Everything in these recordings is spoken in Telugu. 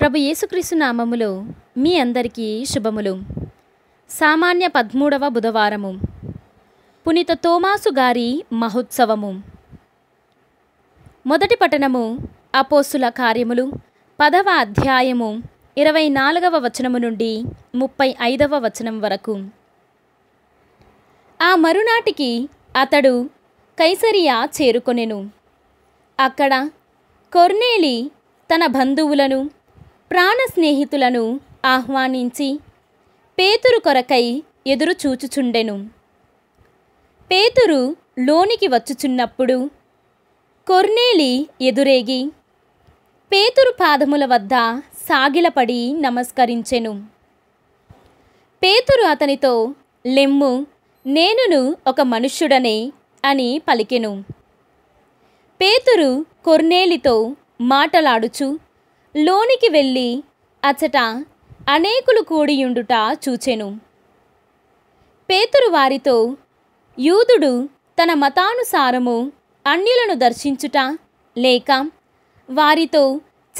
ప్రభు యేసుక్రీస్తు నామములో మీ అందరికీ శుభములు సామాన్య పద్మూడవ బుధవారము పునీత తోమాసు గారి మహోత్సవము మొదటి పట్టణము అపోసుల కార్యములు పదవ అధ్యాయము ఇరవై నాలుగవ వచనము నుండి ముప్పై ఐదవ వచనం వరకు ఆ మరునాటికి అతడు కైసరియా చేరుకొనెను అక్కడ కొర్నేలి తన బంధువులను ప్రాణ స్నేహితులను ఆహ్వానించి పేతురు కొరకై ఎదురు చూచుచుండెను పేతురు లోనికి వచ్చుచున్నప్పుడు కొర్నేలి ఎదురేగి పేతురు పాదముల వద్ద సాగిలపడి నమస్కరించెను పేతురు అతనితో లెమ్ము నేనును ఒక మనుష్యుడనే అని పలికెను పేతురు కొర్నేలితో మాటలాడుచు లోనికి వెళ్ళి అచ్చట అనేకులు కూడియుండుట చూచెను పేతురు వారితో యూదుడు తన మతానుసారము అన్యులను దర్శించుట లేక వారితో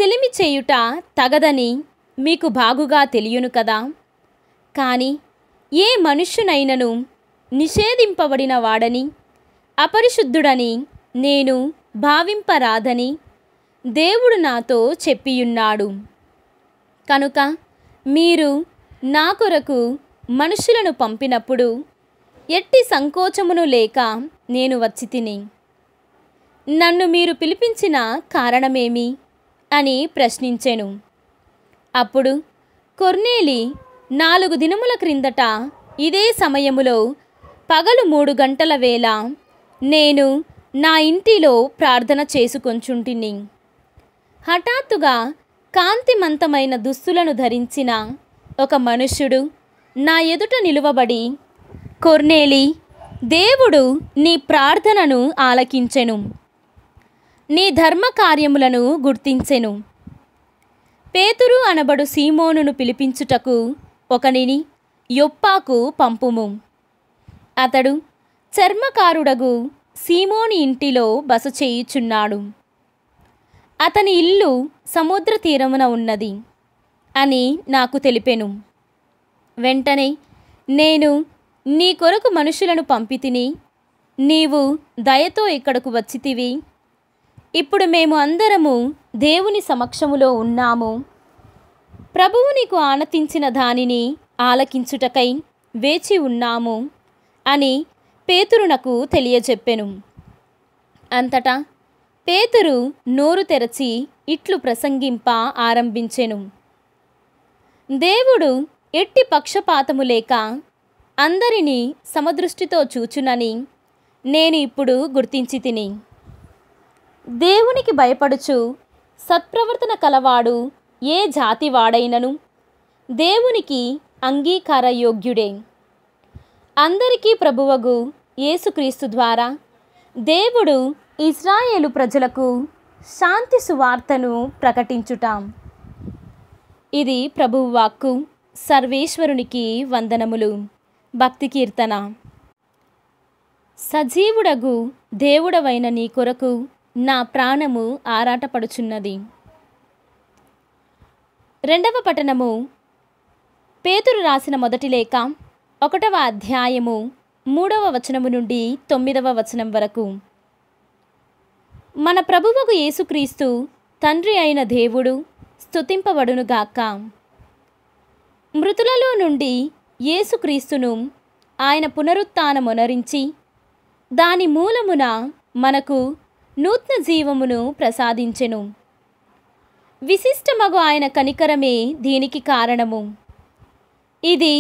చెలిమి చేయుట తగదని మీకు బాగుగా తెలియను కదా కానీ ఏ మనుష్యునైనను నిషేధింపబడిన వాడని అపరిశుద్ధుడని నేను భావింపరాదని దేవుడు నాతో చెప్పియున్నాడు కనుక మీరు నా కొరకు మనుషులను పంపినప్పుడు ఎట్టి సంకోచమును లేక నేను వచ్చి తిని నన్ను మీరు పిలిపించిన కారణమేమి అని ప్రశ్నించెను అప్పుడు కొర్నేలి నాలుగు దినముల క్రిందట ఇదే సమయములో పగలు మూడు గంటల వేళ నేను నా ఇంటిలో ప్రార్థన చేసుకొంచుంటిని హఠాత్తుగా కాంతిమంతమైన దుస్తులను ధరించిన ఒక మనుష్యుడు నా ఎదుట నిలువబడి కొర్నేలి దేవుడు నీ ప్రార్థనను ఆలకించెను నీ ధర్మ కార్యములను గుర్తించెను పేతురు అనబడు సీమోనును పిలిపించుటకు ఒకనిని యొప్పాకు పంపుము అతడు చర్మకారుడగు సీమోని ఇంటిలో బస చేయుచున్నాడు అతని ఇల్లు సముద్ర తీరమున ఉన్నది అని నాకు తెలిపెను వెంటనే నేను నీ కొరకు మనుషులను పంపితిని నీవు దయతో ఇక్కడకు వచ్చితివి ఇప్పుడు మేము అందరము దేవుని సమక్షములో ఉన్నాము ప్రభువు నీకు ఆనతించిన దానిని ఆలకించుటకై వేచి ఉన్నాము అని పేతురునకు తెలియజెప్పెను అంతటా పేతురు నోరు తెరచి ఇట్లు ప్రసంగింప ఆరంభించెను దేవుడు ఎట్టి పక్షపాతము లేక అందరినీ సమదృష్టితో చూచునని నేను ఇప్పుడు గుర్తించి తిని దేవునికి భయపడుచు సత్ప్రవర్తన కలవాడు ఏ జాతి వాడైనను దేవునికి అంగీకార యోగ్యుడే అందరికీ ప్రభువగు యేసుక్రీస్తు ద్వారా దేవుడు ఇజ్రాయేలు ప్రజలకు శాంతి సువార్తను ప్రకటించుట ఇది ప్రభువాక్కు సర్వేశ్వరునికి వందనములు భక్తి కీర్తన సజీవుడగు దేవుడవైన నీ కొరకు నా ప్రాణము ఆరాటపడుచున్నది రెండవ పఠనము పేతురు రాసిన మొదటి లేఖ ఒకటవ అధ్యాయము మూడవ వచనము నుండి తొమ్మిదవ వచనం వరకు మన ప్రభువకు యేసుక్రీస్తు తండ్రి అయిన దేవుడు స్థుతింపబడునుగాక మృతులలో నుండి యేసుక్రీస్తును ఆయన పునరుత్నమునరించి దాని మూలమున మనకు నూతన జీవమును ప్రసాదించెను విశిష్టమగు ఆయన కనికరమే దీనికి కారణము ఇది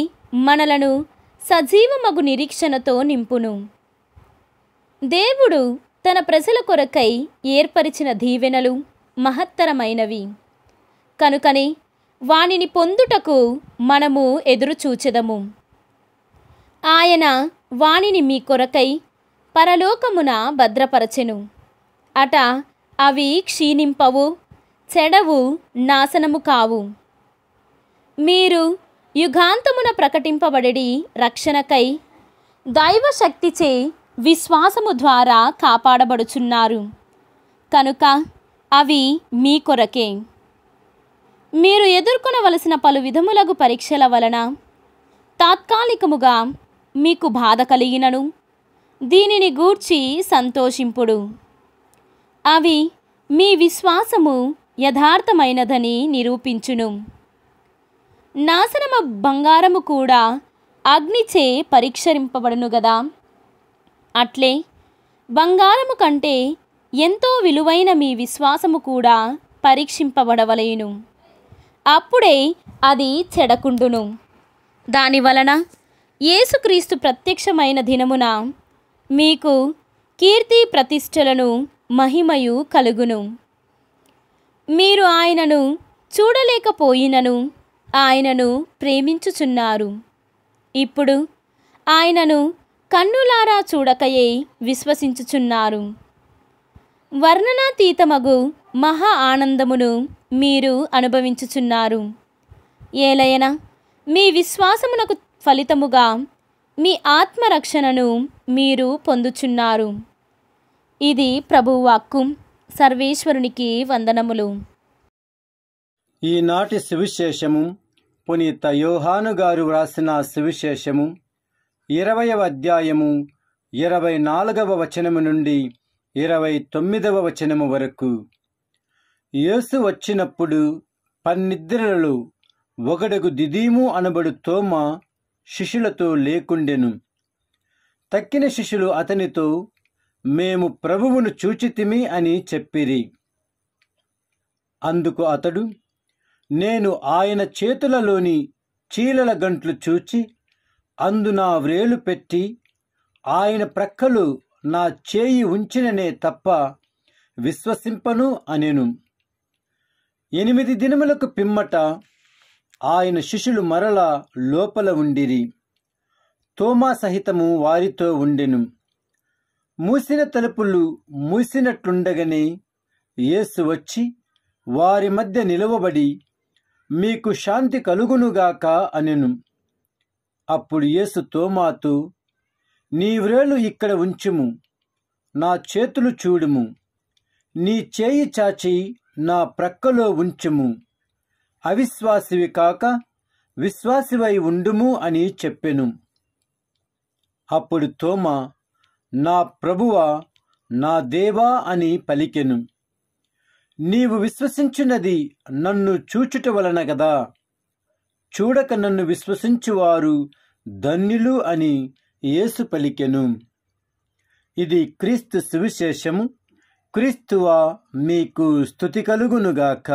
మనలను సజీవమగు నిరీక్షణతో నింపును దేవుడు తన ప్రజల కొరకై ఏర్పరిచిన దీవెనలు మహత్తరమైనవి కనుకనే వానిని పొందుటకు మనము ఎదురుచూచెదము ఆయన వానిని మీ కొరకై పరలోకమున భద్రపరచెను అట అవి క్షీణింపవు చెడవు నాశనము కావు మీరు యుగాంతమున ప్రకటింపబడి రక్షణకై దైవశక్తిచే విశ్వాసము ద్వారా కాపాడబడుచున్నారు కనుక అవి మీ కొరకే మీరు ఎదుర్కొనవలసిన పలు విధములగు పరీక్షల వలన తాత్కాలికముగా మీకు బాధ కలిగినను దీనిని గూర్చి సంతోషింపుడు అవి మీ విశ్వాసము యథార్థమైనదని నిరూపించును నాశనమ బంగారము కూడా అగ్నిచే పరీక్షరింపబడును గదా అట్లే బంగారము కంటే ఎంతో విలువైన మీ విశ్వాసము కూడా పరీక్షింపబడవలేను అప్పుడే అది చెడకుండును దానివలన యేసుక్రీస్తు ప్రత్యక్షమైన దినమున మీకు కీర్తి ప్రతిష్టలను మహిమయు కలుగును మీరు ఆయనను చూడలేకపోయినను ఆయనను ప్రేమించుచున్నారు ఇప్పుడు ఆయనను కన్నులారా చూడకయే విశ్వసించుచున్నారు వర్ణనాతీతమగు మహా ఆనందమును మీరు అనుభవించుచున్నారు ఏలయన మీ విశ్వాసమునకు ఫలితముగా మీ ఆత్మరక్షణను మీరు పొందుచున్నారు ఇది ప్రభువాక్కు సర్వేశ్వరునికి వందనములు ఈనాటి సువిశేషము పునీత యోహాను గారు వ్రాసిన సువిశేషము ఇరవయవ అధ్యాయము ఇరవై నాలుగవ వచనము నుండి ఇరవై తొమ్మిదవ వచనము వరకు యేసు వచ్చినప్పుడు పన్నిద్రలలో ఒకడుగు దిదీము అనబడు తోమ శిష్యులతో లేకుండెను తక్కిన శిష్యులు అతనితో మేము ప్రభువును చూచితిమి అని చెప్పిరి అందుకు అతడు నేను ఆయన చేతులలోని చీలల గంట్లు చూచి అందు నా వ్రేలు పెట్టి ఆయన ప్రక్కలు నా చేయి ఉంచిననే తప్ప విశ్వసింపను అనెను ఎనిమిది దినములకు పిమ్మట ఆయన శిష్యులు మరల లోపల ఉండిరి తోమా సహితము వారితో ఉండెను మూసిన తలుపులు మూసినట్లుండగానే యేసు వచ్చి వారి మధ్య నిలవబడి మీకు శాంతి కలుగునుగాక అనెను అప్పుడు యేసు తోమాతు నీ వ్రేలు ఇక్కడ ఉంచుము నా చేతులు చూడుము నీ చేయి చాచి నా ప్రక్కలో ఉంచుము అవిశ్వాసివి కాక విశ్వాసివై ఉండుము అని చెప్పెను అప్పుడు తోమ నా ప్రభువా నా దేవా అని పలికెను నీవు విశ్వసించినది నన్ను చూచుట వలన గదా చూడక నన్ను విశ్వసించువారు ధన్యులు అని యేసు పలికెను ఇది క్రీస్తు సువిశేషము క్రీస్తువా మీకు స్థుతి కలుగునుగాక